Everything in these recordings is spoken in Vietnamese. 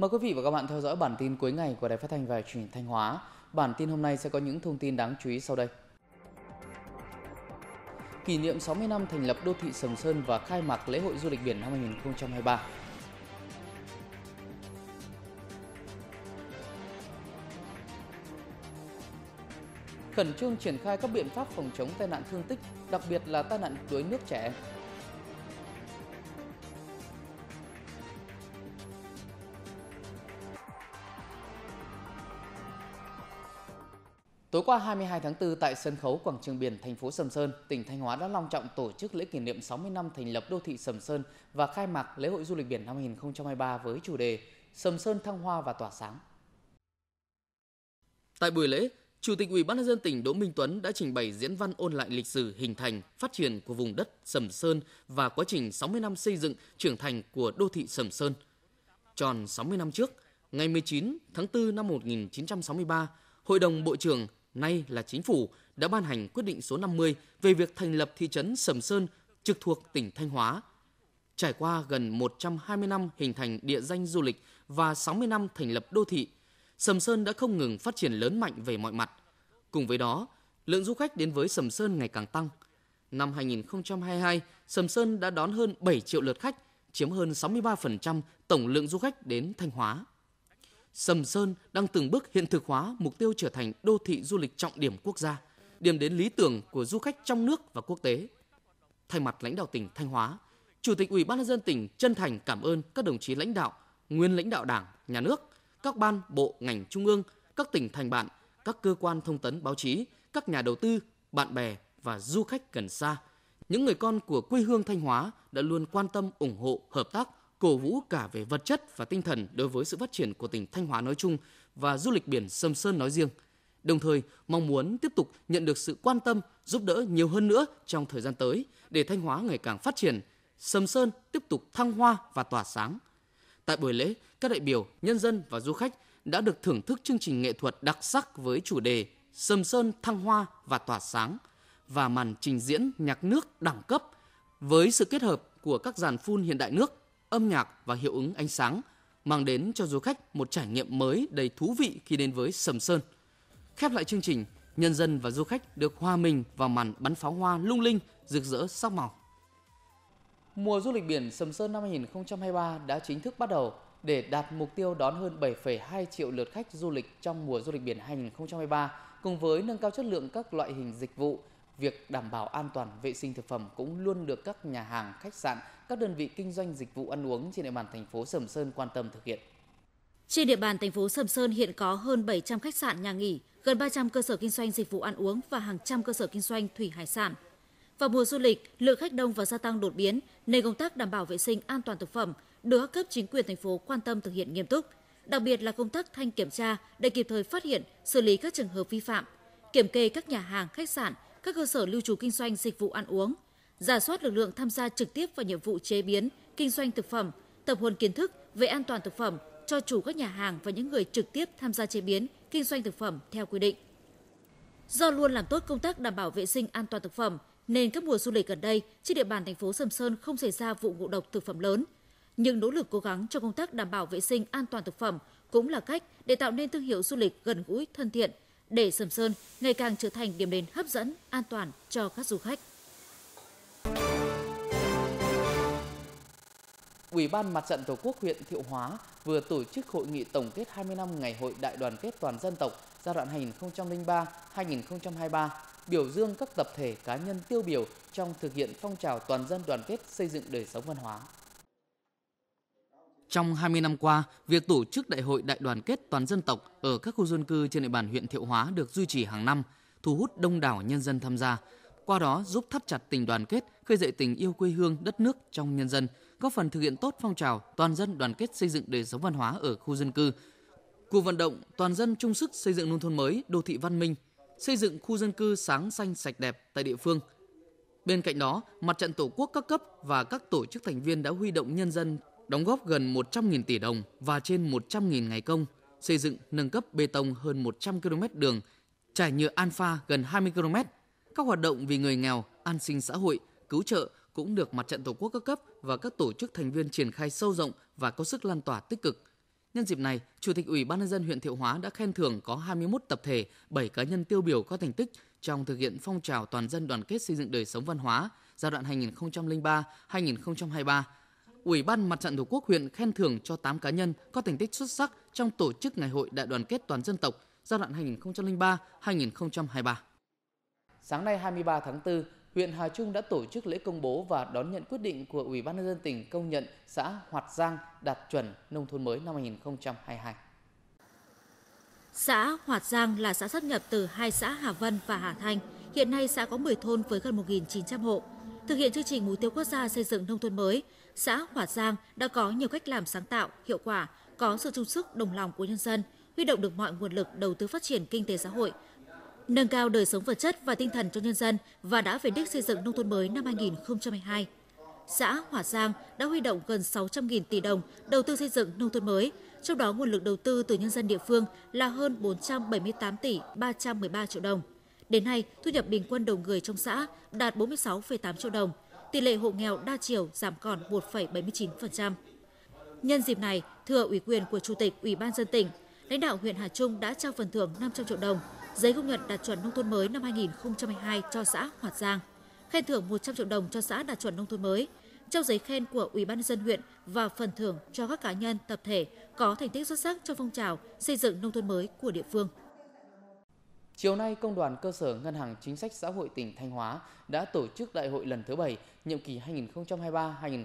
Mời quý vị và các bạn theo dõi bản tin cuối ngày của Đài Phát thanh và Truyền hình Thanh Hóa. Bản tin hôm nay sẽ có những thông tin đáng chú ý sau đây. Kỷ niệm 60 năm thành lập đô thị Sầm Sơn và khai mạc lễ hội du lịch biển năm 2023. Khẩn trương triển khai các biện pháp phòng chống tai nạn thương tích, đặc biệt là tai nạn đuối nước trẻ em. Tối qua 22 tháng 4 tại sân khấu quảng trường biển thành phố Sầm Sơn, tỉnh Thanh Hóa đã long trọng tổ chức lễ kỷ niệm 60 năm thành lập đô thị Sầm Sơn và khai mạc lễ hội du lịch biển năm 2023 với chủ đề Sầm Sơn thăng hoa và tỏa sáng. Tại buổi lễ, Chủ tịch Ủy ban nhân dân tỉnh Đỗ Minh Tuấn đã trình bày diễn văn ôn lại lịch sử hình thành, phát triển của vùng đất Sầm Sơn và quá trình 60 năm xây dựng, trưởng thành của đô thị Sầm Sơn. Tròn 60 năm trước, ngày 19 tháng 4 năm 1963, Hội đồng Bộ trưởng nay là chính phủ đã ban hành quyết định số 50 về việc thành lập thị trấn Sầm Sơn trực thuộc tỉnh Thanh Hóa. Trải qua gần 120 năm hình thành địa danh du lịch và 60 năm thành lập đô thị, Sầm Sơn đã không ngừng phát triển lớn mạnh về mọi mặt. Cùng với đó, lượng du khách đến với Sầm Sơn ngày càng tăng. Năm 2022, Sầm Sơn đã đón hơn 7 triệu lượt khách, chiếm hơn 63% tổng lượng du khách đến Thanh Hóa. Sầm Sơn đang từng bước hiện thực hóa mục tiêu trở thành đô thị du lịch trọng điểm quốc gia, điểm đến lý tưởng của du khách trong nước và quốc tế. Thay mặt lãnh đạo tỉnh Thanh Hóa, Chủ tịch Ủy ban nhân dân tỉnh chân thành cảm ơn các đồng chí lãnh đạo, nguyên lãnh đạo Đảng, nhà nước, các ban, bộ, ngành trung ương, các tỉnh thành bạn, các cơ quan thông tấn báo chí, các nhà đầu tư, bạn bè và du khách gần xa, những người con của quê hương Thanh Hóa đã luôn quan tâm ủng hộ, hợp tác cổ vũ cả về vật chất và tinh thần đối với sự phát triển của tỉnh Thanh Hóa nói chung và du lịch biển Sầm Sơn nói riêng. Đồng thời, mong muốn tiếp tục nhận được sự quan tâm, giúp đỡ nhiều hơn nữa trong thời gian tới để Thanh Hóa ngày càng phát triển, Sầm Sơn tiếp tục thăng hoa và tỏa sáng. Tại buổi lễ, các đại biểu, nhân dân và du khách đã được thưởng thức chương trình nghệ thuật đặc sắc với chủ đề Sầm Sơn thăng hoa và tỏa sáng và màn trình diễn nhạc nước đẳng cấp với sự kết hợp của các dàn phun hiện đại nước âm nhạc và hiệu ứng ánh sáng, mang đến cho du khách một trải nghiệm mới đầy thú vị khi đến với Sầm Sơn. Khép lại chương trình, nhân dân và du khách được hòa mình vào màn bắn pháo hoa lung linh, rực rỡ sắc màu. Mùa du lịch biển Sầm Sơn năm 2023 đã chính thức bắt đầu để đạt mục tiêu đón hơn 7,2 triệu lượt khách du lịch trong mùa du lịch biển 2023 cùng với nâng cao chất lượng các loại hình dịch vụ việc đảm bảo an toàn vệ sinh thực phẩm cũng luôn được các nhà hàng, khách sạn, các đơn vị kinh doanh dịch vụ ăn uống trên địa bàn thành phố Sầm Sơn quan tâm thực hiện. Trên địa bàn thành phố Sầm Sơn hiện có hơn 700 khách sạn, nhà nghỉ, gần 300 cơ sở kinh doanh dịch vụ ăn uống và hàng trăm cơ sở kinh doanh thủy hải sản. Vào mùa du lịch, lượng khách đông và gia tăng đột biến nên công tác đảm bảo vệ sinh an toàn thực phẩm được các cấp chính quyền thành phố quan tâm thực hiện nghiêm túc, đặc biệt là công tác thanh kiểm tra để kịp thời phát hiện, xử lý các trường hợp vi phạm, kiểm kê các nhà hàng, khách sạn, các cơ sở lưu trú kinh doanh dịch vụ ăn uống, giả soát lực lượng tham gia trực tiếp vào nhiệm vụ chế biến, kinh doanh thực phẩm, tập huấn kiến thức về an toàn thực phẩm cho chủ các nhà hàng và những người trực tiếp tham gia chế biến, kinh doanh thực phẩm theo quy định. Do luôn làm tốt công tác đảm bảo vệ sinh an toàn thực phẩm, nên các mùa du lịch gần đây trên địa bàn thành phố Sầm Sơn không xảy ra vụ ngộ độc thực phẩm lớn. Nhưng nỗ lực cố gắng cho công tác đảm bảo vệ sinh an toàn thực phẩm cũng là cách để tạo nên thương hiệu du lịch gần gũi, thân thiện để Sầm Sơn ngày càng trở thành điểm đến hấp dẫn, an toàn cho các du khách. Ủy ban Mặt trận Tổ quốc huyện Thiệu Hóa vừa tổ chức hội nghị tổng kết 20 năm Ngày hội Đại đoàn kết toàn dân tộc giai đoạn 2003-2023, biểu dương các tập thể cá nhân tiêu biểu trong thực hiện phong trào toàn dân đoàn kết xây dựng đời sống văn hóa. Trong 20 năm qua, việc tổ chức Đại hội Đại đoàn kết toàn dân tộc ở các khu dân cư trên địa bàn huyện Thiệu Hóa được duy trì hàng năm, thu hút đông đảo nhân dân tham gia. Qua đó giúp thắt chặt tình đoàn kết, khơi dậy tình yêu quê hương, đất nước trong nhân dân, góp phần thực hiện tốt phong trào toàn dân đoàn kết xây dựng đời sống văn hóa ở khu dân cư. Cuộc vận động toàn dân chung sức xây dựng nông thôn mới, đô thị văn minh, xây dựng khu dân cư sáng xanh sạch đẹp tại địa phương. Bên cạnh đó, mặt trận Tổ quốc các cấp và các tổ chức thành viên đã huy động nhân dân đóng góp gần 100.000 tỷ đồng và trên 100.000 ngày công, xây dựng nâng cấp bê tông hơn 100 km đường, trải nhựa alpha gần 20 km. Các hoạt động vì người nghèo, an sinh xã hội, cứu trợ cũng được mặt trận Tổ quốc các cấp và các tổ chức thành viên triển khai sâu rộng và có sức lan tỏa tích cực. Nhân dịp này, Chủ tịch Ủy ban nhân dân huyện Thiệu Hóa đã khen thưởng có 21 tập thể, 7 cá nhân tiêu biểu có thành tích trong thực hiện phong trào toàn dân đoàn kết xây dựng đời sống văn hóa giai đoạn 2003-2023 Ủy ban Mặt trận Tổ quốc huyện khen thưởng cho 8 cá nhân có thành tích xuất sắc trong tổ chức Ngày hội Đại đoàn kết toàn dân tộc giai đoạn 2003-2023. Sáng nay 23 tháng 4, huyện Hà Trung đã tổ chức lễ công bố và đón nhận quyết định của Ủy ban nhân dân tỉnh công nhận xã Hoạt Giang đạt chuẩn nông thôn mới năm 2022. Xã Hoạt Giang là xã sắp nhập từ hai xã Hà Vân và Hà Thanh. Hiện nay xã có 10 thôn với gần 1.900 hộ. Thực hiện chương trình mục tiêu quốc gia xây dựng nông thôn mới, xã Hòa Giang đã có nhiều cách làm sáng tạo, hiệu quả, có sự chung sức đồng lòng của nhân dân, huy động được mọi nguồn lực đầu tư phát triển kinh tế xã hội, nâng cao đời sống vật chất và tinh thần cho nhân dân và đã về đích xây dựng nông thôn mới năm 2022. Xã Hòa Giang đã huy động gần 600.000 tỷ đồng đầu tư xây dựng nông thôn mới, trong đó nguồn lực đầu tư từ nhân dân địa phương là hơn 478 tỷ 313 triệu đồng. Đến nay, thu nhập bình quân đầu người trong xã đạt 46,8 triệu đồng, tỷ lệ hộ nghèo đa chiều giảm còn 1,79%. Nhân dịp này, thừa ủy quyền của Chủ tịch Ủy ban dân tỉnh, lãnh đạo huyện Hà Trung đã trao phần thưởng 500 triệu đồng, giấy công nhận đạt chuẩn nông thôn mới năm 2022 cho xã Hoạt Giang, khen thưởng 100 triệu đồng cho xã đạt chuẩn nông thôn mới, trao giấy khen của Ủy ban dân huyện và phần thưởng cho các cá nhân, tập thể có thành tích xuất sắc trong phong trào xây dựng nông thôn mới của địa phương. Chiều nay, Công đoàn Cơ sở Ngân hàng Chính sách Xã hội tỉnh Thanh Hóa đã tổ chức đại hội lần thứ 7, nhiệm kỳ 2023-2028.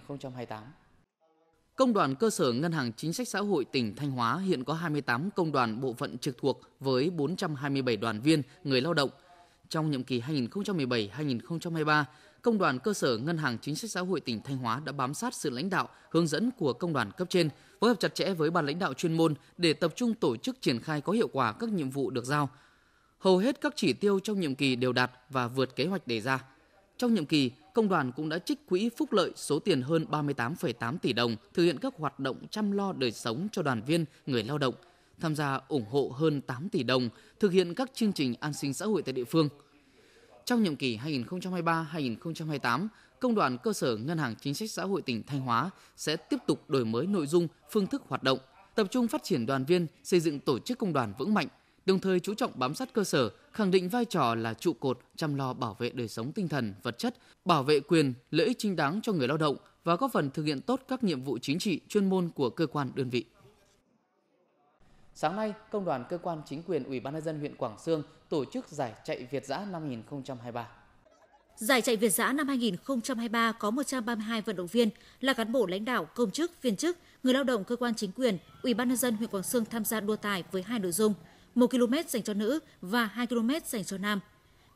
Công đoàn Cơ sở Ngân hàng Chính sách Xã hội tỉnh Thanh Hóa hiện có 28 công đoàn bộ phận trực thuộc với 427 đoàn viên, người lao động. Trong nhiệm kỳ 2017-2023, Công đoàn Cơ sở Ngân hàng Chính sách Xã hội tỉnh Thanh Hóa đã bám sát sự lãnh đạo, hướng dẫn của công đoàn cấp trên, phối hợp chặt chẽ với ban lãnh đạo chuyên môn để tập trung tổ chức triển khai có hiệu quả các nhiệm vụ được giao – Hầu hết các chỉ tiêu trong nhiệm kỳ đều đạt và vượt kế hoạch đề ra. Trong nhiệm kỳ, công đoàn cũng đã trích quỹ phúc lợi số tiền hơn 38,8 tỷ đồng thực hiện các hoạt động chăm lo đời sống cho đoàn viên, người lao động, tham gia ủng hộ hơn 8 tỷ đồng thực hiện các chương trình an sinh xã hội tại địa phương. Trong nhiệm kỳ 2023-2028, Công đoàn cơ sở Ngân hàng Chính sách Xã hội tỉnh Thanh Hóa sẽ tiếp tục đổi mới nội dung, phương thức hoạt động, tập trung phát triển đoàn viên, xây dựng tổ chức công đoàn vững mạnh, đồng thời chú trọng bám sát cơ sở, khẳng định vai trò là trụ cột chăm lo bảo vệ đời sống tinh thần, vật chất, bảo vệ quyền, lợi ích chính đáng cho người lao động và góp phần thực hiện tốt các nhiệm vụ chính trị, chuyên môn của cơ quan đơn vị. Sáng nay, công đoàn cơ quan chính quyền Ủy ban nhân dân huyện Quảng Sương tổ chức giải chạy Việt dã năm 2023. Giải chạy Việt dã năm 2023 có 132 vận động viên là cán bộ lãnh đạo, công chức, viên chức, người lao động cơ quan chính quyền, Ủy ban nhân dân huyện Quảng Sương tham gia đua tài với hai nội dung – 1 km dành cho nữ và 2 km dành cho nam.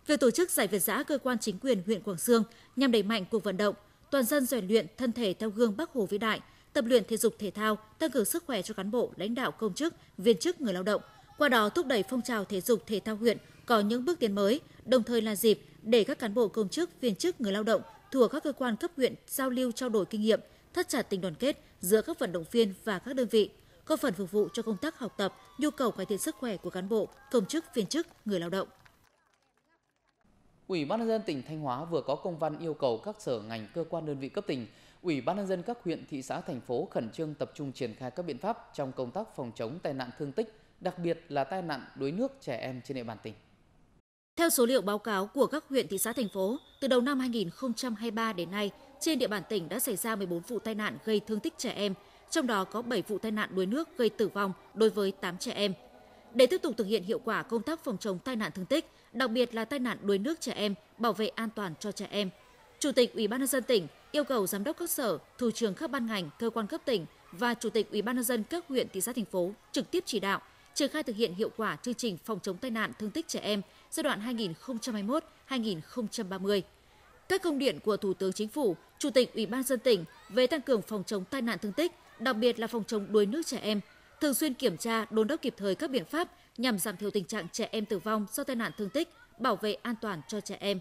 Việc tổ chức giải Việt giã cơ quan chính quyền huyện Quảng Sương nhằm đẩy mạnh cuộc vận động, toàn dân rèn luyện thân thể theo gương Bắc Hồ vĩ đại, tập luyện thể dục thể thao, tăng cường sức khỏe cho cán bộ, lãnh đạo công chức, viên chức người lao động, qua đó thúc đẩy phong trào thể dục thể thao huyện có những bước tiến mới, đồng thời là dịp để các cán bộ công chức, viên chức người lao động thuộc các cơ quan cấp huyện giao lưu trao đổi kinh nghiệm, thắt chặt tình đoàn kết giữa các vận động viên và các đơn vị, có phần phục vụ cho công tác học tập, nhu cầu cải thiện sức khỏe của cán bộ, công chức, viên chức, người lao động. Ủy ban nhân dân tỉnh Thanh Hóa vừa có công văn yêu cầu các sở ngành cơ quan đơn vị cấp tỉnh, Ủy ban nhân dân các huyện, thị xã, thành phố khẩn trương tập trung triển khai các biện pháp trong công tác phòng chống tai nạn thương tích, đặc biệt là tai nạn đuối nước trẻ em trên địa bàn tỉnh. Theo số liệu báo cáo của các huyện, thị xã, thành phố, từ đầu năm 2023 đến nay, trên địa bàn tỉnh đã xảy ra 14 vụ tai nạn gây thương tích trẻ em trong đó có 7 vụ tai nạn đuối nước gây tử vong đối với 8 trẻ em. Để tiếp tục thực hiện hiệu quả công tác phòng chống tai nạn thương tích, đặc biệt là tai nạn đuối nước trẻ em, bảo vệ an toàn cho trẻ em, Chủ tịch Ủy ban nhân dân tỉnh yêu cầu giám đốc các sở, thủ trưởng các ban ngành, cơ quan cấp tỉnh và chủ tịch Ủy ban nhân dân các huyện, thị xã thành phố trực tiếp chỉ đạo triển khai thực hiện hiệu quả chương trình phòng chống tai nạn thương tích trẻ em giai đoạn 2021-2030. Các công điện của Thủ tướng Chính phủ, Chủ tịch Ủy ban dân tỉnh về tăng cường phòng chống tai nạn thương tích đặc biệt là phòng chống đuối nước trẻ em, thường xuyên kiểm tra, đôn đốc kịp thời các biện pháp nhằm giảm thiểu tình trạng trẻ em tử vong do tai nạn thương tích, bảo vệ an toàn cho trẻ em.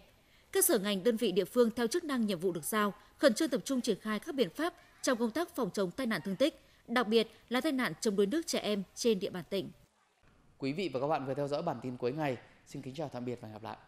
Các sở ngành đơn vị địa phương theo chức năng nhiệm vụ được giao, khẩn trương tập trung triển khai các biện pháp trong công tác phòng chống tai nạn thương tích, đặc biệt là tai nạn chống đuối nước trẻ em trên địa bàn tỉnh. Quý vị và các bạn vừa theo dõi bản tin cuối ngày. Xin kính chào tạm biệt và hẹn gặp lại.